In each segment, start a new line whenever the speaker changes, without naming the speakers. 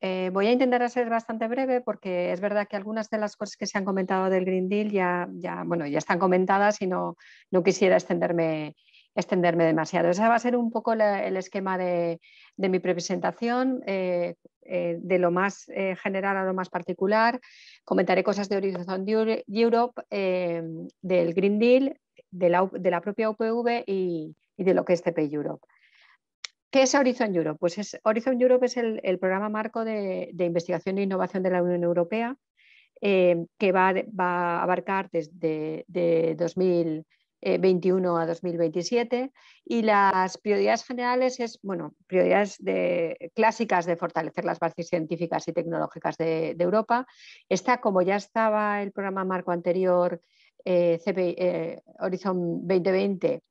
Eh, voy a intentar ser bastante breve porque es verdad que algunas de las cosas que se han comentado del Green Deal ya, ya, bueno, ya están comentadas y no, no quisiera extenderme, extenderme demasiado. Ese va a ser un poco el esquema de, de mi presentación, eh, eh, de lo más general a lo más particular. Comentaré cosas de Horizon Europe, del Green Deal, de la, propia UPV y, de lo que es CP Europe. ¿Qué es Horizon Europe? Pues es, Horizon Europe es el, programa marco de, investigación e innovación de la Unión Europea eh, que va, a abarcar desde de 2021 a 2027 y las prioridades generales es, bueno, prioridades clásicas de fortalecer las bases científicas y tecnológicas de, de, Europa. Está, como ya estaba el programa marco anterior, eh, eh, Horizon 2020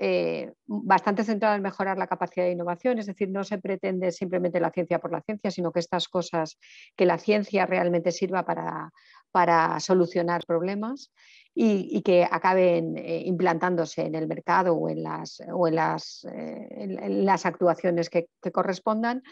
eh, bastante centrado en mejorar la capacidad de innovación, es decir, no se pretende simplemente la ciencia por la ciencia, sino que estas cosas, que la ciencia realmente sirva para, solucionar problemas y, que acaben implantándose en el mercado o en las, actuaciones que correspondan.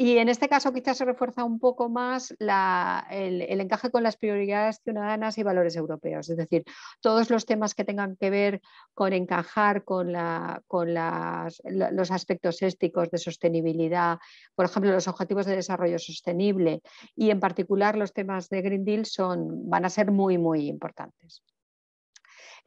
Y en este caso quizás se refuerza un poco más el, encaje con las prioridades ciudadanas y valores europeos, es decir, todos los temas que tengan que ver con encajar con, los aspectos éticos de sostenibilidad, por ejemplo, los objetivos de desarrollo sostenible y en particular los temas de Green Deal van a ser muy, muy importantes.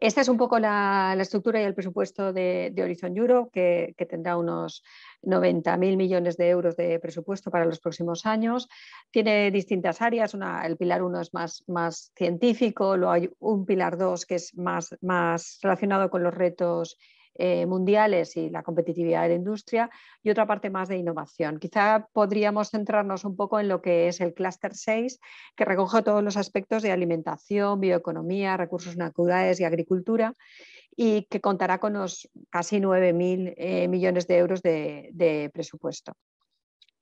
Esta es un poco la, estructura y el presupuesto de, Horizon Europe, que, tendrá unos 90.000 millones de euros de presupuesto para los próximos años. Tiene distintas áreas. el pilar 1 es más, científico, luego hay un pilar 2 que es más, más relacionado con los retos eh, mundiales y la competitividad de la industria, y otra parte más de innovación. Quizá podríamos centrarnos un poco en lo que es el Cluster 6, que recoge todos los aspectos de alimentación, bioeconomía, recursos naturales y agricultura y que contará con los casi 9.000 eh, millones de euros de, presupuesto.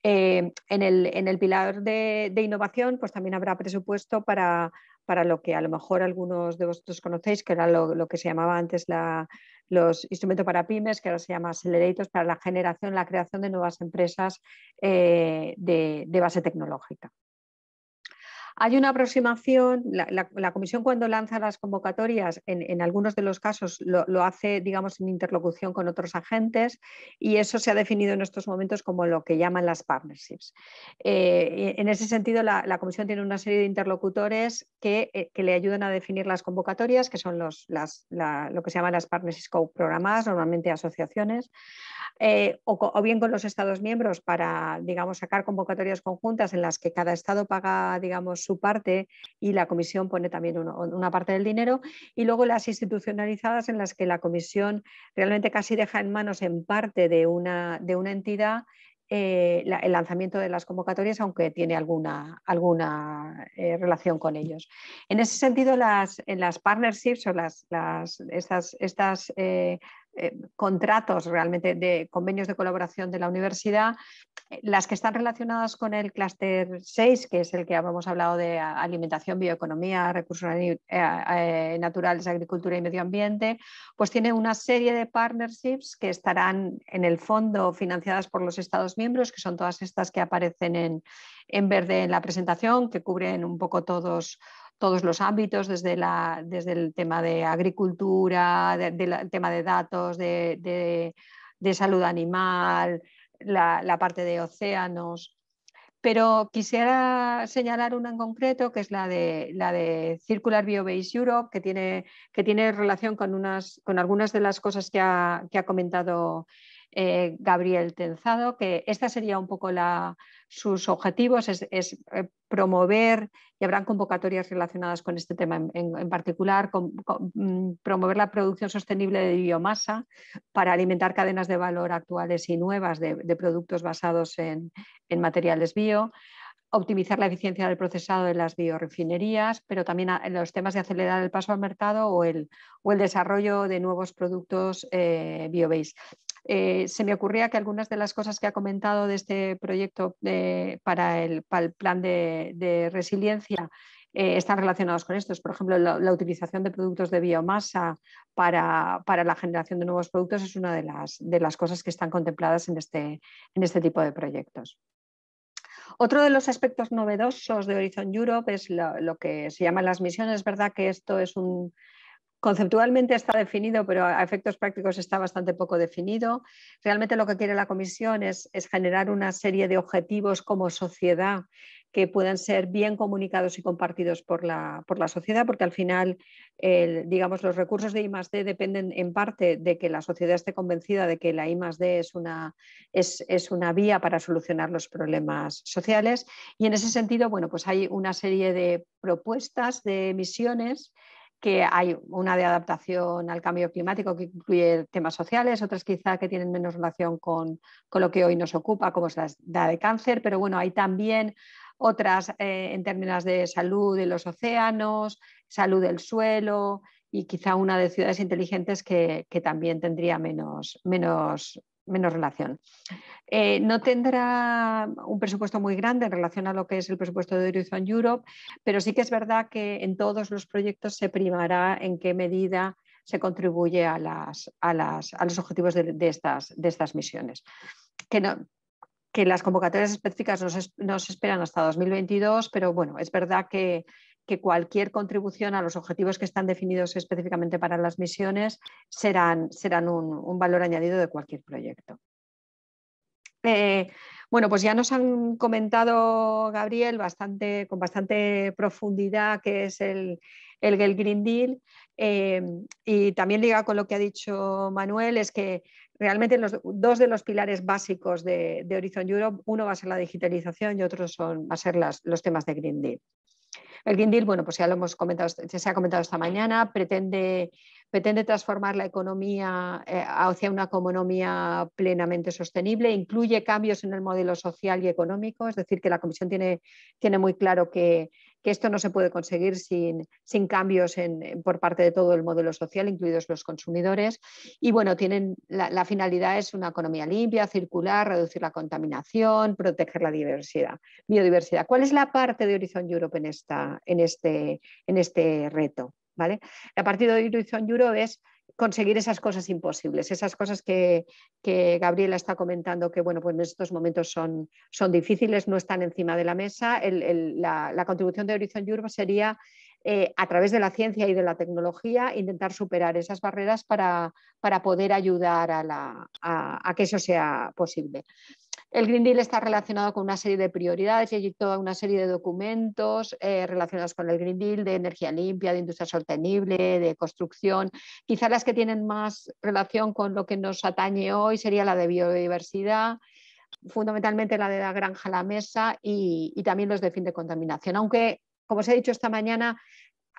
Eh, en, el, pilar de, de, innovación, pues también habrá presupuesto para, para lo que a lo mejor algunos de vosotros conocéis, que era lo, que se llamaba antes los instrumentos para pymes, que ahora se llama Accelerators, para la generación, la creación de nuevas empresas eh, de, base tecnológica. Hay una aproximación, la, comisión cuando lanza las convocatorias, en, algunos de los casos lo, hace, digamos, en interlocución con otros agentes y eso se ha definido en estos momentos como lo que llaman las partnerships. Eh, en ese sentido, la, comisión tiene una serie de interlocutores eh, que, le ayudan a definir las convocatorias, que son lo que se llaman las partnerships co-programadas, normalmente asociaciones, eh, o, o bien con los Estados miembros para, digamos, sacar convocatorias conjuntas en las que cada Estado paga, digamos, su parte y la comisión pone también una parte del dinero. Y luego las institucionalizadas en las que la comisión realmente casi deja en manos en parte de una, de una entidad eh, el lanzamiento de las convocatorias, aunque tiene alguna, alguna eh, relación con ellos. En ese sentido, las, en las partnerships o las, las estas, estas eh, eh, contratos realmente de convenios de colaboración de la universidad, las que están relacionadas con el clúster 6, que es el que habíamos hablado de alimentación, bioeconomía, recursos eh, eh, naturales, agricultura y medio ambiente, pues tiene una serie de partnerships que estarán en el fondo financiadas por los Estados miembros, que son todas estas que aparecen en, en verde en la presentación, que cubren un poco todos todos los ámbitos, desde, la, desde el tema de agricultura, del tema de datos, de, salud animal, la, parte de océanos. Pero quisiera señalar una en concreto, que es la de, la de Circular Biobase Europe, que tiene, que tiene relación con, unas, con algunas de las cosas que ha, que ha comentado eh, Gabriel Tenzado, que esta sería un poco sus objetivos, es, eh, promover, y habrán convocatorias relacionadas con este tema en, particular, mm, promover la producción sostenible de biomasa para alimentar cadenas de valor actuales y nuevas de, productos basados en materiales bio, optimizar la eficiencia del procesado de las biorefinerías, pero también en los temas de acelerar el paso al mercado o el, desarrollo de nuevos productos eh, eh, se me ocurría que algunas de las cosas que ha comentado de este proyecto para, el, plan de, resiliencia eh, están relacionados con estos. Por ejemplo, la, utilización de productos de biomasa para, la generación de nuevos productos es una de las, cosas que están contempladas en este, este tipo de proyectos. Otro de los aspectos novedosos de Horizon Europe es lo, que se llaman las misiones. Es verdad que esto es un, Conceptualmente está definido, pero a efectos prácticos está bastante poco definido. Realmente lo que quiere la Comisión es, generar una serie de objetivos como sociedad que puedan ser bien comunicados y compartidos por la, sociedad, porque al final, digamos, los recursos de I +D dependen en parte de que la sociedad esté convencida de que la I +D es una, es, una vía para solucionar los problemas sociales. Y en ese sentido, bueno, pues hay una serie de propuestas, de misiones que hay una de adaptación al cambio climático que incluye temas sociales, otras quizá que tienen menos relación con, con, lo que hoy nos ocupa, como es la, de cáncer, pero bueno, hay también otras eh, en términos de salud de los océanos, salud del suelo y quizá una de ciudades inteligentes que, también tendría menos, menos, menos relación. Eh, no tendrá un presupuesto muy grande en relación a lo que es el presupuesto de Horizon Europe, pero sí que es verdad que en todos los proyectos se primará en qué medida se contribuye a, las, a, los objetivos de, de, estas, de estas misiones. Que no, que las convocatorias específicas nos, esperan hasta 2022, pero bueno, es verdad que, cualquier contribución a los objetivos que están definidos específicamente para las misiones serán, serán un, valor añadido de cualquier proyecto. Eh, bueno, pues ya nos han comentado, Gabriel, bastante, con bastante profundidad qué es el, el, Green Deal. Eh, y también liga con lo que ha dicho Manuel, es que Realmente los dos de los pilares básicos de, Horizon Europe, uno va a ser la digitalización y otro son, va a ser las, los temas de Green Deal. El Green Deal, bueno, pues ya lo hemos comentado, se ha comentado esta mañana, pretende, pretende transformar la economía eh, hacia una economía plenamente sostenible, incluye cambios en el modelo social y económico, es decir, que la Comisión tiene, tiene muy claro que que esto no se puede conseguir sin, sin cambios por parte de todo el modelo social, incluidos los consumidores. Y bueno, tienen la, finalidad es una economía limpia, circular, reducir la contaminación, proteger la diversidad, biodiversidad. ¿Cuál es la parte de Horizon Europe en, esta, en, este, en este reto? ¿Vale? La parte de Horizon Europe es conseguir esas cosas imposibles, esas cosas que, Gabriela está comentando, que bueno, pues en estos momentos son, son difíciles, no están encima de la mesa. la, la, contribución de Horizon Europe sería eh, a través de la ciencia y de la tecnología, intentar superar esas barreras para, poder ayudar a, que eso sea posible. El Green Deal está relacionado con una serie de prioridades y hay toda una serie de documentos eh, relacionados con el Green Deal de energía limpia, de industria sostenible, de construcción. Quizá las que tienen más relación con lo que nos atañe hoy sería la de biodiversidad fundamentalmente la de la granja a la mesa y, y, también los de fin de contaminación, aunque como os he dicho esta mañana,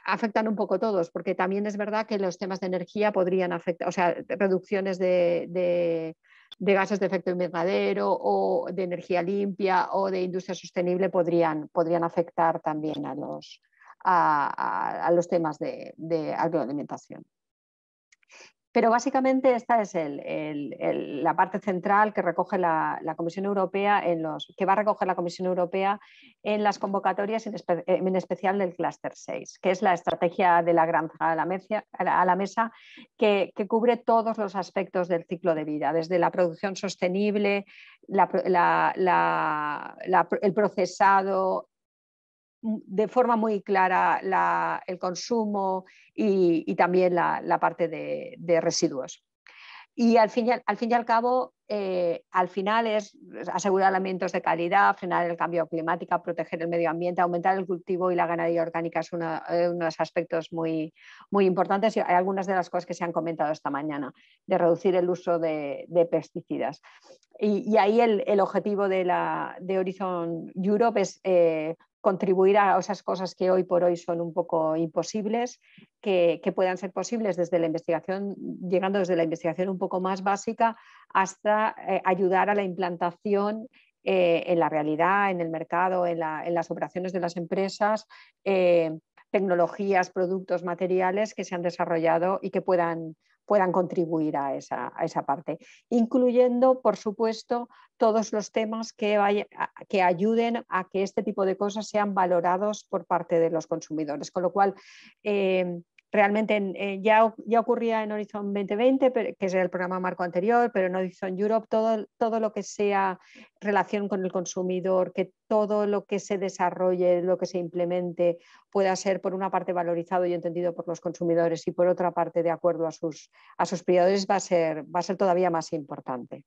afectan un poco todos, porque también es verdad que los temas de energía podrían afectar, o sea, reducciones de, gases de efecto invernadero o de energía limpia o de industria sostenible podrían, afectar también a los, temas de agroalimentación. Pero básicamente esta es la parte central que recoge la, Comisión Europea en los que va a recoger la Comisión Europea en las convocatorias, en, eh, especial del Cluster 6, que es la estrategia de la granja a la, mesa que, cubre todos los aspectos del ciclo de vida, desde la producción sostenible, el procesado, Mm, de forma muy clara el consumo y, también la, parte de, residuos. Y al fin y al, fin y al cabo, eh, al final es asegurar alimentos de calidad, frenar el cambio climático, proteger el medio ambiente, aumentar el cultivo y la ganadería orgánica es eh, uno de los aspectos muy, muy importantes y hay algunas de las cosas que se han comentado esta mañana, de reducir el uso de, pesticidas. Y, ahí el, objetivo de, la, de Horizon Europe es... Eh, contribuir a esas cosas que hoy por hoy son un poco imposibles, que, puedan ser posibles desde la investigación, llegando desde la investigación un poco más básica hasta eh, ayudar a la implantación eh, en la realidad, en el mercado, en, las operaciones de las empresas. Eh, tecnologías, productos, materiales que se han desarrollado y que puedan puedan contribuir a esa, a esa parte, incluyendo, por supuesto, todos los temas que, que ayuden a que este tipo de cosas sean valorados por parte de los consumidores. Con lo cual, eh, realmente eh, ya, ocurría en Horizon 2020, que es el programa marco anterior, pero en Horizon Europe todo, lo que sea relación con el consumidor, que todo lo que se desarrolle, lo que se implemente, pueda ser por una parte valorizado y entendido por los consumidores y por otra parte de acuerdo a sus, a sus prioridades va a ser todavía más importante.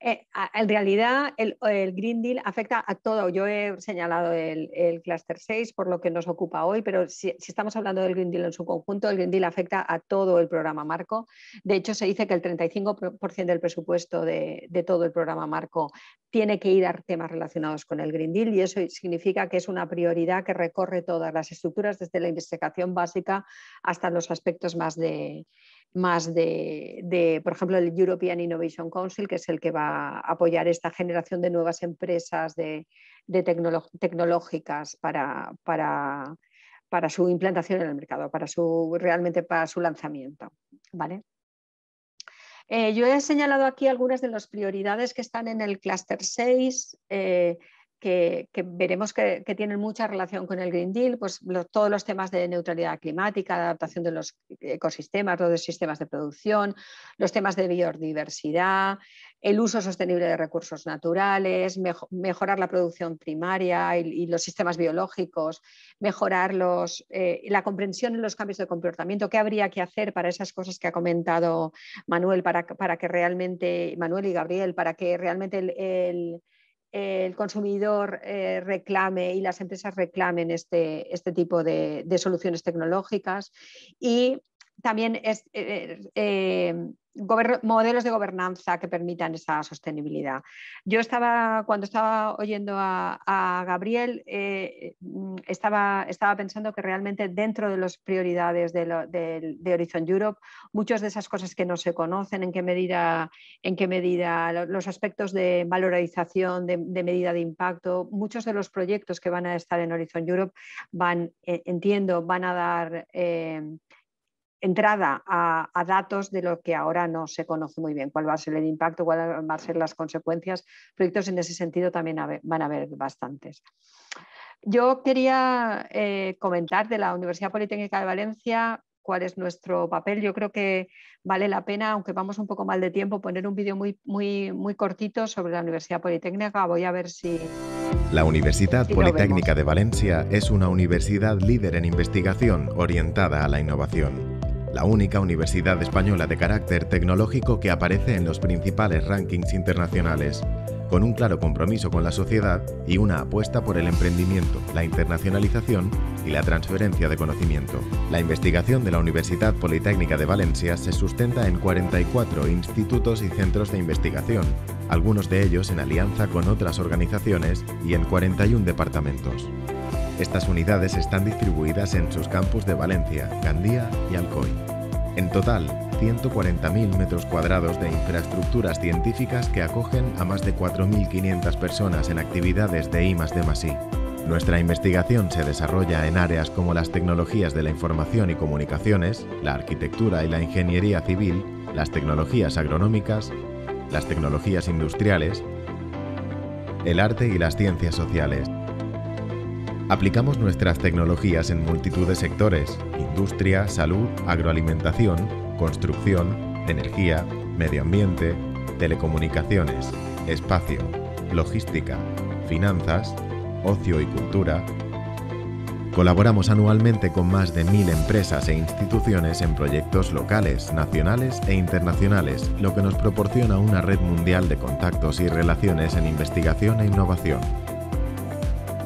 Eh, en realidad, el, Green Deal afecta a todo. Yo he señalado el, Cluster 6 por lo que nos ocupa hoy, pero si, estamos hablando del Green Deal en su conjunto, el Green Deal afecta a todo el programa marco. De hecho, se dice que el 35% del presupuesto de todo el programa marco tiene que ir a temas relacionados con el Green Deal y eso significa que es una prioridad que recorre todas las estructuras, desde la investigación básica hasta los aspectos más de, más de, por ejemplo, el European Innovation Council, que es el que va a apoyar esta generación de nuevas empresas de, tecnológicas para, para, su implantación en el mercado, para su, realmente para su lanzamiento. ¿vale? Eh, yo he señalado aquí algunas de las prioridades que están en el Cluster 6 que, veremos que, tienen mucha relación con el Green Deal, pues todos los temas de neutralidad climática, adaptación de los ecosistemas, los sistemas de producción, los temas de biodiversidad, el uso sostenible de recursos naturales, mejorar la producción primaria y, los sistemas biológicos, mejorar eh, la comprensión en los cambios de comportamiento, qué habría que hacer para esas cosas que ha comentado Manuel, para, para que realmente, Manuel y Gabriel, para que realmente el el consumidor eh, reclame y las empresas reclamen este, este tipo de, soluciones tecnológicas. Y también es, eh, eh, modelos de gobernanza que permitan esa sostenibilidad. Yo estaba, cuando estaba oyendo a, Gabriel, eh, estaba, estaba pensando que realmente dentro de las prioridades de, Horizon Europe, muchas de esas cosas que no se conocen, en qué medida, en qué medida los aspectos de valorización, de, medida de impacto, muchos de los proyectos que van a estar en Horizon Europe van, eh, entiendo, van a dar... Eh, entrada a, datos de lo que ahora no se conoce muy bien, cuál va a ser el impacto, cuáles van a ser las consecuencias. Proyectos en ese sentido también van a haber bastantes. Yo quería eh, comentar de la Universidad Politécnica de Valencia cuál es nuestro papel. Yo creo que vale la pena, aunque vamos un poco mal de tiempo, poner un vídeo muy, muy, muy cortito sobre la Universidad Politécnica. Voy a ver si...
La Universidad Politécnica de Valencia es una universidad líder en investigación orientada a la innovación la única universidad española de carácter tecnológico que aparece en los principales rankings internacionales, con un claro compromiso con la sociedad y una apuesta por el emprendimiento, la internacionalización y la transferencia de conocimiento. La investigación de la Universidad Politécnica de Valencia se sustenta en 44 institutos y centros de investigación, algunos de ellos en alianza con otras organizaciones y en 41 departamentos. Estas unidades están distribuidas en sus campus de Valencia, Gandía y Alcoy. En total, 140.000 metros cuadrados de infraestructuras científicas que acogen a más de 4.500 personas en actividades de I de Nuestra investigación se desarrolla en áreas como las tecnologías de la información y comunicaciones, la arquitectura y la ingeniería civil, las tecnologías agronómicas, las tecnologías industriales, el arte y las ciencias sociales. Aplicamos nuestras tecnologías en multitud de sectores, industria, salud, agroalimentación, construcción, energía, medio ambiente, telecomunicaciones, espacio, logística, finanzas, ocio y cultura. Colaboramos anualmente con más de mil empresas e instituciones en proyectos locales, nacionales e internacionales, lo que nos proporciona una red mundial de contactos y relaciones en investigación e innovación.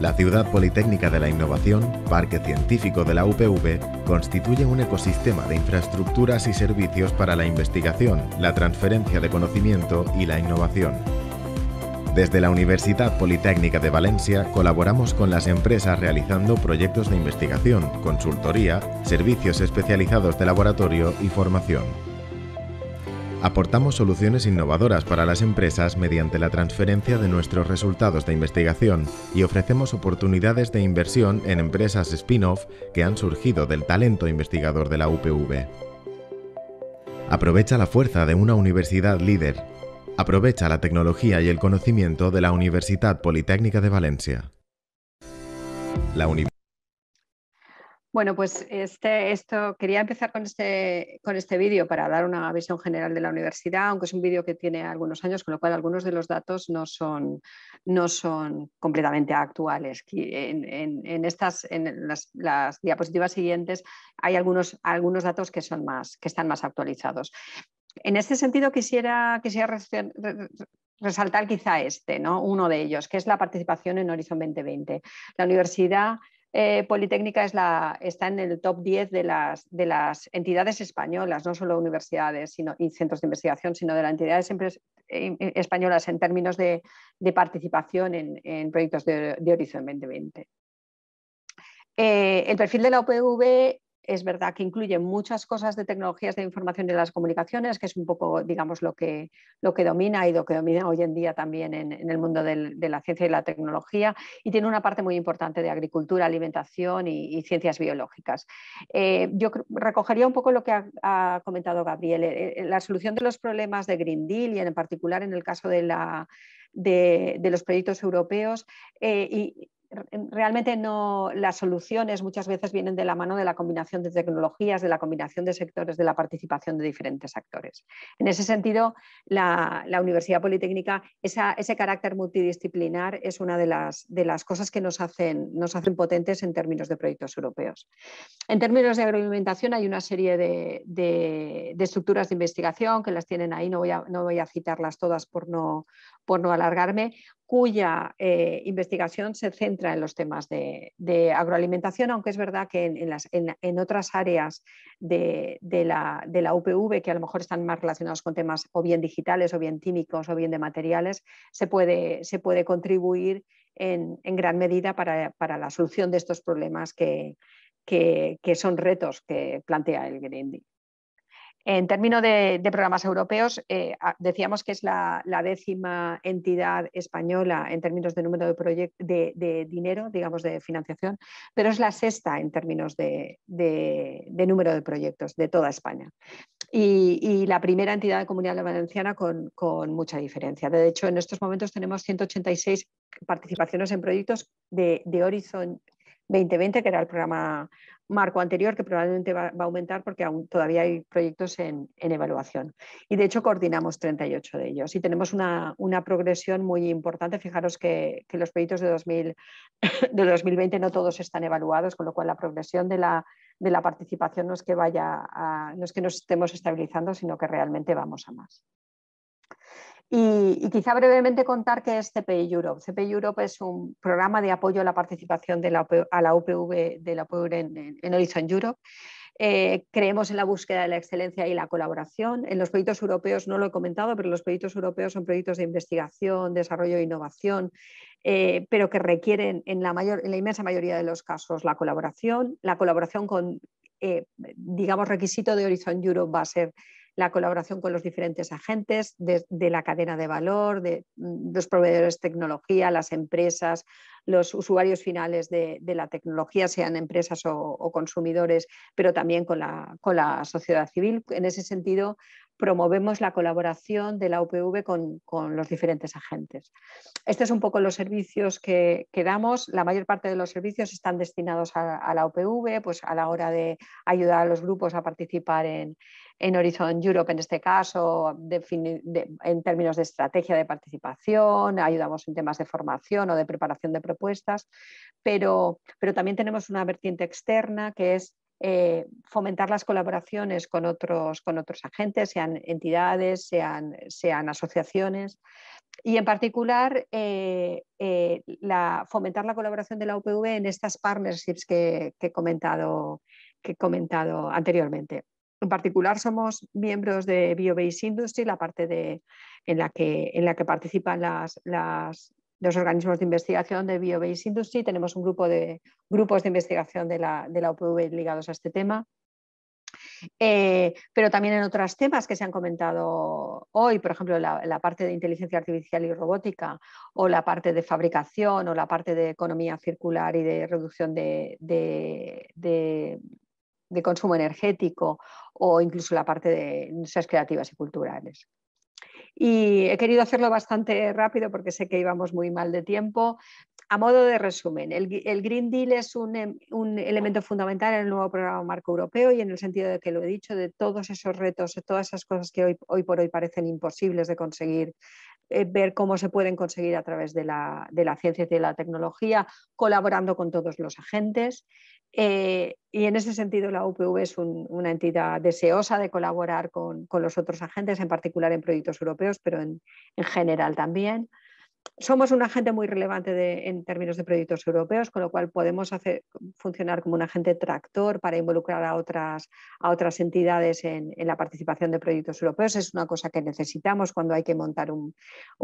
La Ciudad Politécnica de la Innovación, Parque Científico de la UPV, constituye un ecosistema de infraestructuras y servicios para la investigación, la transferencia de conocimiento y la innovación. Desde la Universidad Politécnica de Valencia colaboramos con las empresas realizando proyectos de investigación, consultoría, servicios especializados de laboratorio y formación aportamos soluciones innovadoras para las empresas mediante la transferencia de nuestros resultados de investigación y ofrecemos oportunidades de inversión en empresas spin-off que han surgido del talento investigador de la UPV. Aprovecha la fuerza de una universidad líder. Aprovecha la tecnología y el conocimiento de la Universidad Politécnica de Valencia. La
bueno, pues este, esto, quería empezar con este, con este vídeo para dar una visión general de la universidad, aunque es un vídeo que tiene algunos años, con lo cual algunos de los datos no son, no son completamente actuales. En, estas, en las, diapositivas siguientes hay algunos, algunos datos que, son más, que están más actualizados. En este sentido, quisiera, quisiera resaltar quizá este, ¿no? uno de ellos, que es la participación en Horizon 2020. La universidad eh, Politécnica está en el top 10 de las, entidades españolas, no solo universidades sino, y centros de investigación, sino de las entidades eh, eh, españolas en términos de, participación en, proyectos de, Horizon 2020. el perfil de la UPV es verdad que incluye muchas cosas de tecnologías de información y de las comunicaciones, que es un poco, digamos, lo que, lo que domina y lo que domina hoy en día también en, el mundo de la ciencia y la tecnología, y tiene una parte muy importante de agricultura, alimentación y, ciencias biológicas. Eh, yo recogería un poco lo que ha, comentado Gabriel, eh, eh, la solución de los problemas de Green Deal y en particular en el caso de los proyectos europeos y realmente no, las soluciones muchas veces vienen de la mano de la combinación de tecnologías, de la combinación de sectores, de la participación de diferentes actores. En ese sentido, la, Universidad Politécnica, ese carácter multidisciplinar es una de las, de las cosas que nos hacen, nos hacen potentes en términos de proyectos europeos. En términos de agroalimentación hay una serie de, estructuras de investigación que las tienen ahí, no voy a, no voy a citarlas todas por no, por no alargarme cuya eh, investigación se centra en los temas de, agroalimentación, aunque es verdad que en, otras áreas de, la, UPV, que a lo mejor están más relacionadas con temas o bien digitales, o bien químicos, o bien de materiales, se puede, contribuir en, gran medida para, la solución de estos problemas que, que son retos que plantea el Green Deal. En términos de, programas europeos, eh, decíamos que es la, décima entidad española en términos de número de, de, dinero, digamos, de financiación, pero es la sexta en términos de, número de proyectos de toda España. Y, la primera entidad de comunidad valenciana con, con, mucha diferencia. De hecho, en estos momentos tenemos 186 participaciones en proyectos de, Horizon 2020, que era el programa marco anterior, que probablemente va, a aumentar porque aún todavía hay proyectos en, evaluación. Y de hecho coordinamos 38 de ellos y tenemos una, progresión muy importante. Fijaros que, los proyectos de, 2000, de 2020 no todos están evaluados, con lo cual la progresión de la, de la participación no es que vaya a, no es que nos estemos estabilizando, sino que realmente vamos a más. Y, quizá brevemente contar qué es CPI Europe. CPI Europe es un programa de apoyo a la participación de la, a la UPV, de la UPV en, Horizon Europe. Eh, creemos en la búsqueda de la excelencia y la colaboración. En los proyectos europeos, no lo he comentado, pero los proyectos europeos son proyectos de investigación, desarrollo e innovación, eh, pero que requieren en la, mayor, en la inmensa mayoría de los casos la colaboración. La colaboración con, eh, digamos, requisito de Horizon Europe va a ser la colaboración con los diferentes agentes de, la cadena de valor, de, mm, los proveedores de tecnología, las empresas, los usuarios finales de, la tecnología, sean empresas o, consumidores, pero también con con la, sociedad civil. En ese sentido, promovemos la colaboración de la UPV con, los diferentes agentes. Este es un poco los servicios que, que, damos. La mayor parte de los servicios están destinados a, la UPV, pues a la hora de ayudar a los grupos a participar en, Horizon Europe, en este caso, en términos de estrategia de participación, ayudamos en temas de formación o de preparación de propuestas, pero, pero también tenemos una vertiente externa que es eh, fomentar las colaboraciones con otros, con otros agentes, sean entidades, sean, sean asociaciones. Y en particular, eh, eh, fomentar la colaboración de la UPV en estas partnerships que, he comentado, que he comentado anteriormente. En particular, somos miembros de BioBase Industry, la parte de, en, la que, en la que participan las, los organismos de investigación de BioBase Industry. Tenemos un grupo de grupos de investigación de la, de UPV ligados a este tema. Eh, pero también en otros temas que se han comentado hoy, por ejemplo, la, parte de inteligencia artificial y robótica, o la parte de fabricación, o la parte de economía circular y de reducción de, de consumo energético, o incluso la parte de industrias creativas y culturales y he querido hacerlo bastante rápido porque sé que íbamos muy mal de tiempo. A modo de resumen, el, Green Deal es em, un, elemento fundamental en el nuevo programa marco europeo y en el sentido de que lo he dicho, de todos esos retos, de todas esas cosas que hoy, por hoy parecen imposibles de conseguir, eh, ver cómo se pueden conseguir a través de la ciencia y de la tecnología, colaborando con todos los agentes. Eh, y en ese sentido, la UPV es una entidad deseosa de colaborar con, los otros agentes, en particular en proyectos europeos, pero en general también somos un agente muy relevante en términos de proyectos europeos, con lo cual podemos hacer, funcionar como un agente tractor para involucrar a otras, a otras entidades en, la participación de proyectos europeos. Es una cosa que necesitamos cuando hay que montar un,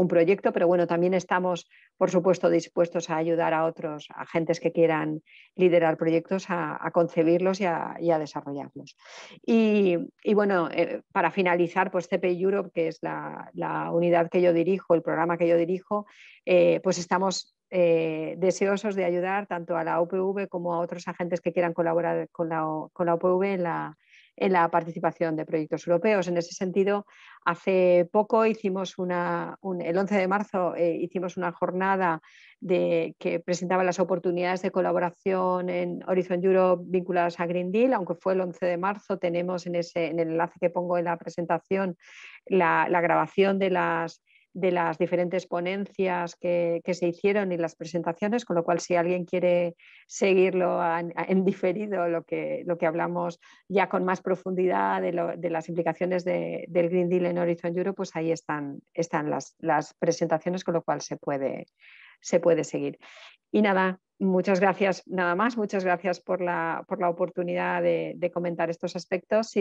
proyecto, pero bueno, también estamos, por supuesto, dispuestos a ayudar a otros agentes que quieran liderar proyectos a, concebirlos y a, desarrollarlos. Y, bueno, eh, para finalizar, pues CPI Europe, que es la unidad que yo dirijo, el programa que yo dirijo, eh, pues estamos eh, deseosos de ayudar tanto a la OPV como a otros agentes que quieran colaborar con la, con OPV en la, participación de proyectos europeos. En ese sentido, hace poco hicimos una, el 11 de marzo eh, hicimos una jornada de, que presentaba las oportunidades de colaboración en Horizon Europe vinculadas a Green Deal, aunque fue el 11 de marzo, tenemos en, ese, en el enlace que pongo en la presentación la grabación de las de las diferentes ponencias que, se hicieron y las presentaciones, con lo cual si alguien quiere seguirlo en, diferido, lo que, lo que hablamos ya con más profundidad de, las implicaciones del Green Deal en Horizon Europe, pues ahí están, están las, presentaciones, con lo cual se puede, se puede seguir. Y nada, muchas gracias nada más, muchas gracias por la, oportunidad de, comentar estos aspectos.